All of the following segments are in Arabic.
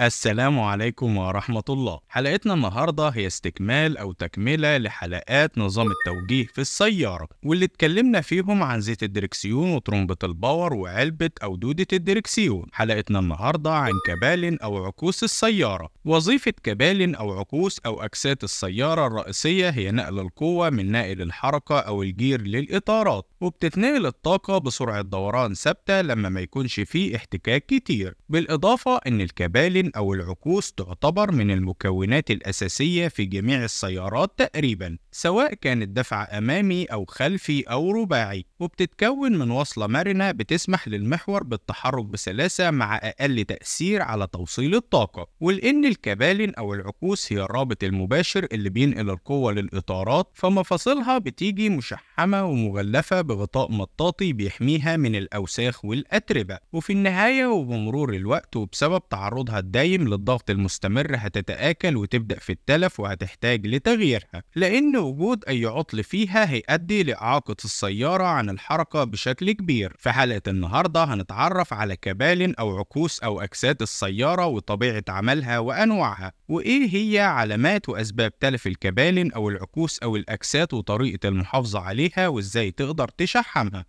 السلام عليكم ورحمة الله حلقتنا النهاردة هي استكمال أو تكملة لحلقات نظام التوجيه في السيارة واللي اتكلمنا فيهم عن زيت الدركسيون وطرمبة الباور وعلبة أو دودة الدركسيون حلقتنا النهاردة عن كبال أو عكوس السيارة وظيفة كبال أو عكوس أو أكسات السيارة الرئيسية هي نقل القوة من نائل الحركة أو الجير للإطارات وبتتنقل الطاقة بسرعة دوران ثابتة لما ما يكونش فيه احتكاك كتير بالإضافة إن الكبال البنزين أو العكوز تعتبر من المكونات الأساسية في جميع السيارات تقريبا سواء كانت دفع أمامي أو خلفي أو رباعي وبتتكون من وصلة مرنة بتسمح للمحور بالتحرك بسلاسة مع أقل تأثير على توصيل الطاقة ولأن الكبالن أو العكوس هي الرابط المباشر اللي بينقل القوة للإطارات فمفاصلها بتيجي مشحمة ومغلفة بغطاء مطاطي بيحميها من الأوساخ والأتربة وفي النهاية وبمرور الوقت وبسبب تعرضها الدايم للضغط المستمر هتتآكل وتبدأ في التلف وهتحتاج لتغييرها لأنه وجود أي عطل فيها هيؤدي لإعاقة السيارة عن الحركة بشكل كبير في حلقة النهاردة هنتعرف على كبال أو عكوس أو أجساد السيارة وطبيعة عملها وأنواعها وإيه هي علامات وأسباب تلف الكبالن أو العكوس أو الأجساد وطريقة المحافظة عليها وإزاي تقدر تشحمها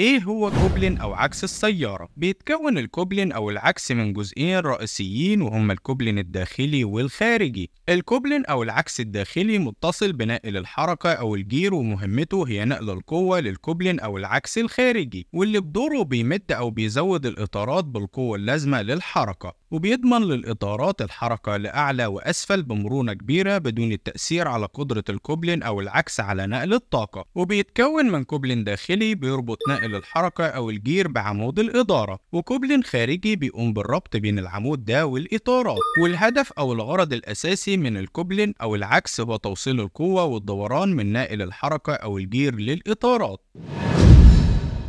ايه هو كوبلن او عكس السيارة؟ بيتكون الكوبلن او العكس من جزئين رئيسيين وهما الكوبلن الداخلي والخارجي. الكوبلن او العكس الداخلي متصل بناقل الحركة او الجير ومهمته هي نقل القوة للكوبلن او العكس الخارجي واللي بدوره بيمد او بيزود الاطارات بالقوة اللازمة للحركة وبيضمن للاطارات الحركة لاعلى واسفل بمرونة كبيرة بدون التأثير على قدرة الكوبلن او العكس على نقل الطاقة وبيتكون من كوبلن داخلي بيربط نقل بينقل الحركة أو الجير بعمود الإدارة وكوبل خارجي بيقوم بالربط بين العمود ده والإطارات والهدف أو الغرض الأساسي من الكوبلن أو العكس هو توصيل القوة والدوران من ناقل الحركة أو الجير للإطارات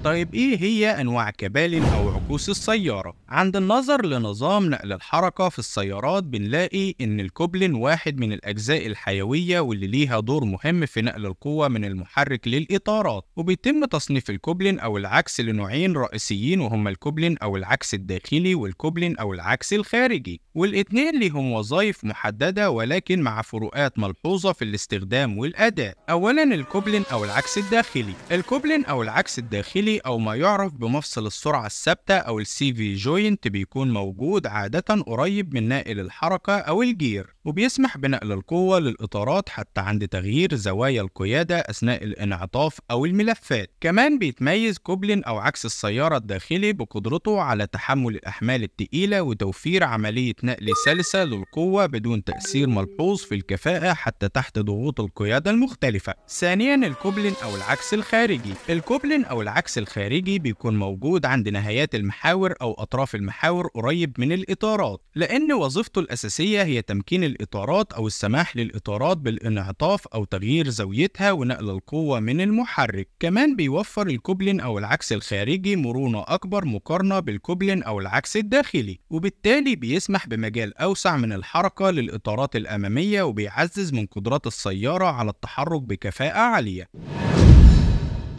طيب إيه هي أنواع كبالن أو عكوس السيارة؟ عند النظر لنظام نقل الحركة في السيارات بنلاقي إن الكوبلن واحد من الأجزاء الحيوية واللي ليها دور مهم في نقل القوة من المحرك للإطارات، وبيتم تصنيف الكوبلن أو العكس لنوعين رئيسيين وهما الكوبلن أو العكس الداخلي والكوبلن أو العكس الخارجي، والاتنين ليهم وظائف محددة ولكن مع فروقات ملحوظة في الاستخدام والأداء. أولاً الكوبلن أو العكس الداخلي، الكوبلن أو العكس الداخلي الداخلي أو ما يعرف بمفصل السرعة الثابتة أو السي في جوينت بيكون موجود عادة قريب من نائل الحركة أو الجير وبيسمح بنقل القوة للإطارات حتى عند تغيير زوايا القيادة أثناء الانعطاف أو الملفات كمان بيتميز كوبلين أو عكس السيارة الداخلي بقدرته على تحمل الأحمال التقيلة وتوفير عملية نقل سلسة للقوة بدون تأثير ملحوظ في الكفاءة حتى تحت ضغوط القيادة المختلفة ثانيا الكوبلين أو العكس الخارجي الكوبلين أو العكس الخارجي بيكون موجود عند نهايات المحاور أو أطراف المحاور قريب من الإطارات لأن وظيفته الأساسية هي تمكين الإطارات أو السماح للإطارات بالانعطاف أو تغيير زاويتها ونقل القوة من المحرك كمان بيوفر الكوبلن أو العكس الخارجي مرونة أكبر مقارنة بالكوبلن أو العكس الداخلي وبالتالي بيسمح بمجال أوسع من الحركة للإطارات الأمامية وبيعزز من قدرات السيارة على التحرك بكفاءة عالية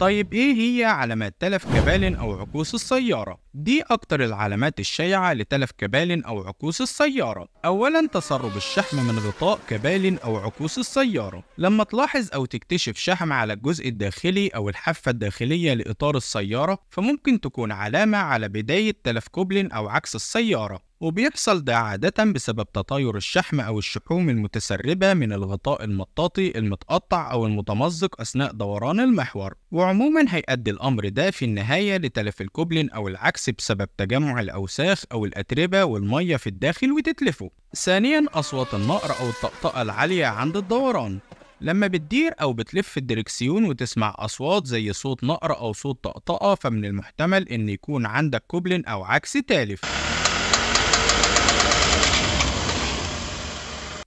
طيب ايه هي علامات تلف كبالن او عكوس السيارة؟ دي اكتر العلامات الشائعة لتلف كبالن او عكوس السيارة اولا تسرب الشحم من غطاء كبالن او عكوس السيارة لما تلاحظ او تكتشف شحم على الجزء الداخلي او الحافة الداخلية لاطار السيارة فممكن تكون علامة على بداية تلف كوبلن او عكس السيارة وبيحصل ده عادة بسبب تطاير الشحم أو الشحوم المتسربة من الغطاء المطاطي المتقطع أو المتمزق أثناء دوران المحور وعموما هيؤدي الأمر ده في النهاية لتلف الكوبلين أو العكس بسبب تجمع الأوساخ أو الأتربة والمية في الداخل وتتلفه ثانيا أصوات النقر أو الطقطقة العالية عند الدوران لما بتدير أو بتلف الدركسيون وتسمع أصوات زي صوت نقر أو صوت طقطقة فمن المحتمل إن يكون عندك كوبلين أو عكس تالف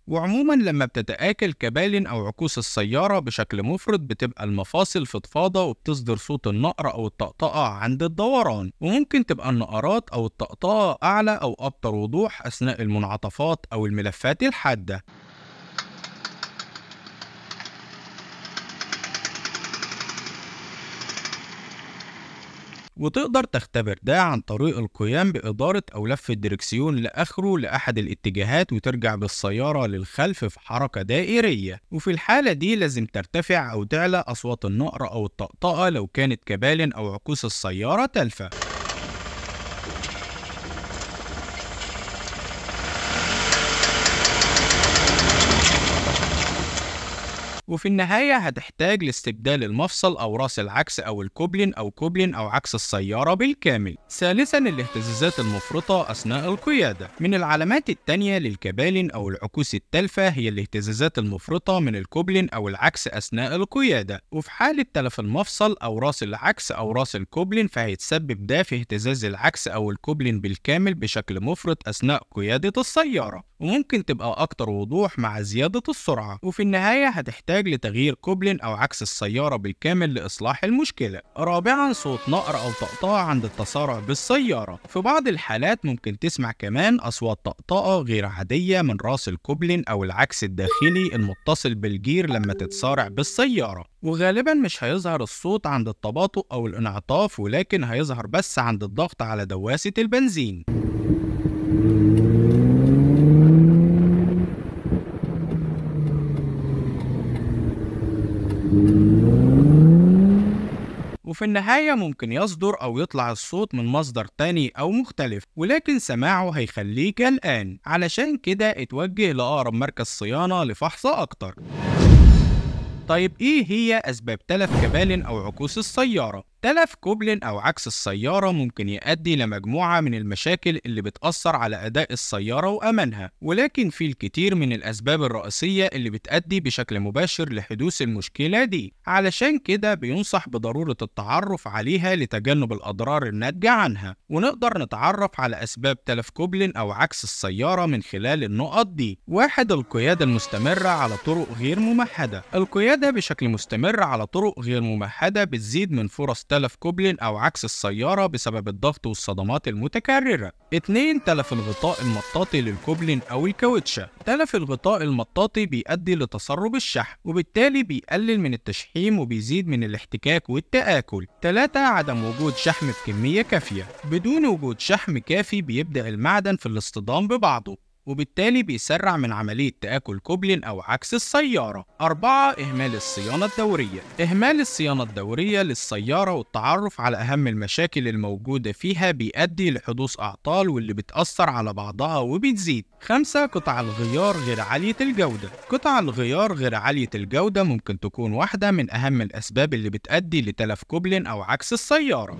وعموما لما بتتآكل كبالن أو عكوس السيارة بشكل مفرط بتبقى المفاصل فضفاضة وبتصدر صوت النقر أو الطقطقة عند الدوران وممكن تبقى النقرات أو الطقطقة أعلى أو أكتر وضوح أثناء المنعطفات أو الملفات الحادة وتقدر تختبر ده عن طريق القيام بإدارة أو لف الدركسيون لآخره لأحد الاتجاهات وترجع بالسيارة للخلف في حركة دائرية وفي الحالة دي لازم ترتفع أو تعلى أصوات النقر أو الطقطقة لو كانت كبال أو عكوس السيارة تلفه وفي النهاية هتحتاج لاستبدال المفصل أو راس العكس أو الكوبلين أو كوبلين أو عكس السيارة بالكامل ثالثا الاهتزازات المفرطة أثناء القيادة من العلامات التانية للكبالن أو العكوس التالفة هي الاهتزازات المفرطة من الكوبلين أو العكس أثناء القيادة وفي حالة تلف المفصل أو راس العكس أو راس الكوبلين فهيتسبب ده في اهتزاز العكس أو الكوبلين بالكامل بشكل مفرط أثناء قيادة السيارة وممكن تبقى أكتر وضوح مع زيادة السرعة وفي النهاية هتحتاج لتغيير كوبلن أو عكس السيارة بالكامل لإصلاح المشكلة رابعا صوت نقر أو طقطقة عند التسارع بالسيارة في بعض الحالات ممكن تسمع كمان أصوات طقطقة غير عادية من راس الكوبلن أو العكس الداخلي المتصل بالجير لما تتسارع بالسيارة وغالبا مش هيظهر الصوت عند التباطؤ أو الانعطاف ولكن هيظهر بس عند الضغط على دواسة البنزين وفي النهاية ممكن يصدر أو يطلع الصوت من مصدر تاني أو مختلف ولكن سماعه هيخليك قلقان علشان كده اتوجه لأقرب مركز صيانة لفحص أكتر طيب إيه هي أسباب تلف كبال أو عكوس السيارة؟ تلف كوبلن أو عكس السيارة ممكن يؤدي لمجموعة من المشاكل اللي بتأثر على أداء السيارة وأمانها، ولكن في الكثير من الأسباب الرئيسية اللي بتأدي بشكل مباشر لحدوث المشكلة دي، علشان كده بينصح بضرورة التعرف عليها لتجنب الأضرار الناتجة عنها، ونقدر نتعرف على أسباب تلف كوبلن أو عكس السيارة من خلال النقط دي، واحد القيادة المستمرة على طرق غير ممهدة، القيادة بشكل مستمر على طرق غير ممهدة بتزيد من فرص تلف كوبلن أو عكس السيارة بسبب الضغط والصدمات المتكررة 2 تلف الغطاء المطاطي للكوبلن أو الكاوتشة تلف الغطاء المطاطي بيؤدي لتسرب الشحن وبالتالي بيقلل من التشحيم وبيزيد من الاحتكاك والتآكل 3 عدم وجود شحم بكمية كافية بدون وجود شحم كافي بيبدأ المعدن في الاصطدام ببعضه وبالتالي بيسرع من عملية تآكل كوبلين أو عكس السيارة. أربعة إهمال الصيانة الدورية إهمال الصيانة الدورية للسيارة والتعرف على أهم المشاكل الموجودة فيها بيؤدي لحدوث أعطال واللي بتأثر على بعضها وبتزيد. خمسة قطع الغيار غير عالية الجودة قطع الغيار غير عالية الجودة ممكن تكون واحدة من أهم الأسباب اللي بتأدي لتلف كوبلين أو عكس السيارة.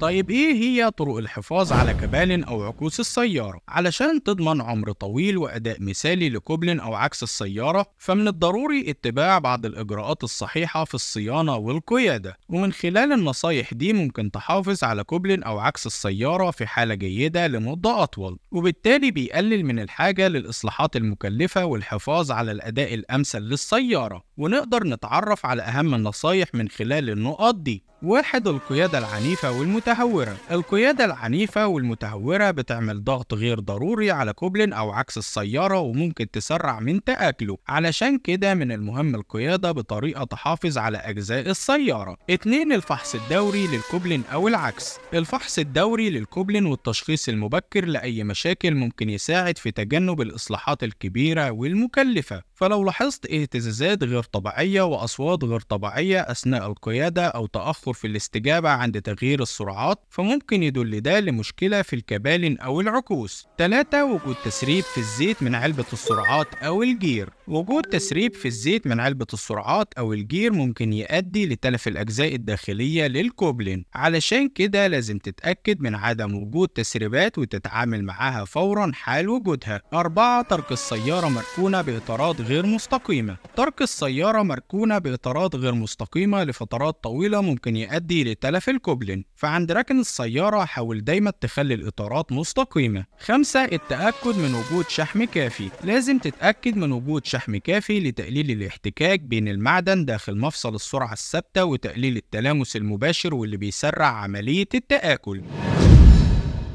طيب ايه هي طرق الحفاظ على كبال او عكوس السيارة؟ علشان تضمن عمر طويل واداء مثالي لكبل او عكس السيارة فمن الضروري اتباع بعض الاجراءات الصحيحة في الصيانة والقيادة ومن خلال النصايح دي ممكن تحافظ على كبل او عكس السيارة في حالة جيدة لمدة اطول وبالتالي بيقلل من الحاجة للاصلاحات المكلفة والحفاظ على الاداء الامثل للسيارة ونقدر نتعرف على أهم النصايح من خلال النقط دي واحد القيادة العنيفة والمتهورة القيادة العنيفة والمتهورة بتعمل ضغط غير ضروري على كوبلن أو عكس السيارة وممكن تسرع من تآكله علشان كده من المهم القيادة بطريقة تحافظ على أجزاء السيارة اثنين الفحص الدوري للكوبلن أو العكس الفحص الدوري للكوبلن والتشخيص المبكر لأي مشاكل ممكن يساعد في تجنب الإصلاحات الكبيرة والمكلفة فلو لاحظت اهتزازات غير طبيعية وأصوات غير طبيعية أثناء القيادة أو تأخر في الاستجابة عند تغيير السرعات فممكن يدل ده لمشكلة في الكبالن أو العكوس 3 وجود تسريب في الزيت من علبة السرعات أو الجير وجود تسريب في الزيت من علبة السرعات أو الجير ممكن يؤدي لتلف الأجزاء الداخلية للكوبلين علشان كده لازم تتأكد من عدم وجود تسريبات وتتعامل معاها فورا حال وجودها 4 ترك السيارة مركونة بإطارات غير مستقيمة ترك السيارة سيارة مركونة بإطارات غير مستقيمة لفترات طويلة ممكن يؤدي لتلف الكوبلين فعند ركن السيارة حاول دايما تخلي الإطارات مستقيمة خمسة التأكد من وجود شحم كافي لازم تتأكد من وجود شحم كافي لتقليل الاحتكاك بين المعدن داخل مفصل السرعة الثابتة وتقليل التلامس المباشر واللي بيسرع عملية التآكل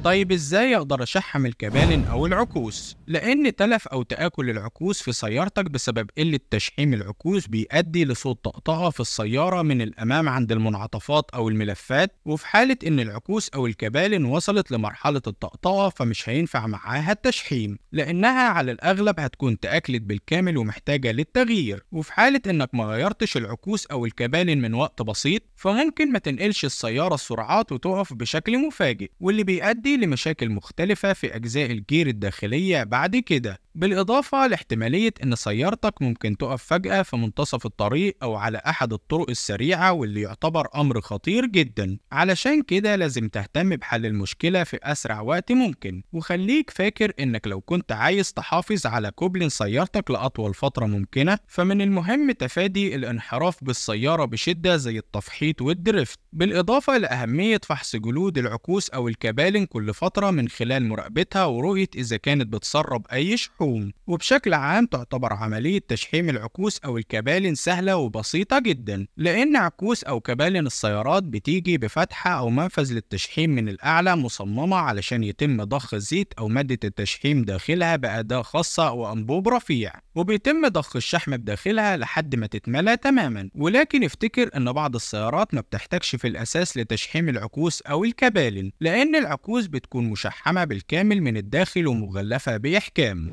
طيب ازاي اقدر اشحم الكبالن او العكوس؟ لان تلف او تاكل العكوس في سيارتك بسبب قله تشحيم العكوس بيؤدي لصوت طقطقه في السياره من الامام عند المنعطفات او الملفات وفي حاله ان العكوس او الكبالن وصلت لمرحله الطقطقه فمش هينفع معاها التشحيم لانها على الاغلب هتكون تاكلت بالكامل ومحتاجه للتغيير وفي حاله انك ما غيرتش العكوس او الكبالن من وقت بسيط فممكن ما تنقلش السياره السرعات وتقف بشكل مفاجئ واللي بيؤدي لمشاكل مختلفة في أجزاء الجير الداخلية بعد كده بالإضافة لاحتمالية إن سيارتك ممكن تقف فجأة في منتصف الطريق أو على أحد الطرق السريعة واللي يعتبر أمر خطير جدا علشان كده لازم تهتم بحل المشكلة في أسرع وقت ممكن وخليك فاكر إنك لو كنت عايز تحافظ على كوبلين سيارتك لأطول فترة ممكنة فمن المهم تفادي الانحراف بالسيارة بشدة زي التفحيط والدريفت بالإضافة لأهمية فحص جلود العكوس أو الكبالن كل فترة من خلال مراقبتها ورؤية إذا كانت بتسرب أي شحوم العموم وبشكل عام تعتبر عملية تشحيم العكوس أو الكبالن سهلة وبسيطة جدا لأن عكوس أو كبالن السيارات بتيجي بفتحة أو منفذ للتشحيم من الأعلى مصممة علشان يتم ضخ الزيت أو مادة التشحيم داخلها بأداة خاصة وأنبوب رفيع وبيتم ضخ الشحم بداخلها لحد ما تتملى تماما ولكن افتكر ان بعض السيارات ما بتحتاجش في الاساس لتشحيم العكوس او الكبالن لان العكوس بتكون مشحمة بالكامل من الداخل ومغلفة بإحكام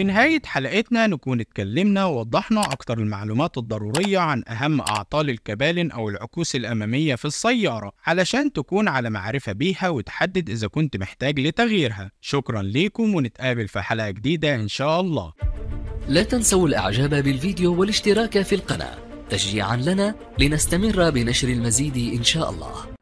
في نهاية حلقتنا نكون اتكلمنا ووضحنا أكتر المعلومات الضرورية عن أهم أعطال الكبالن أو العكوس الأمامية في السيارة علشان تكون على معرفة بيها وتحدد إذا كنت محتاج لتغييرها شكرا ليكم ونتقابل في حلقة جديدة إن شاء الله لا تنسوا الإعجاب بالفيديو والاشتراك في القناة تشجيعا لنا لنستمر بنشر المزيد إن شاء الله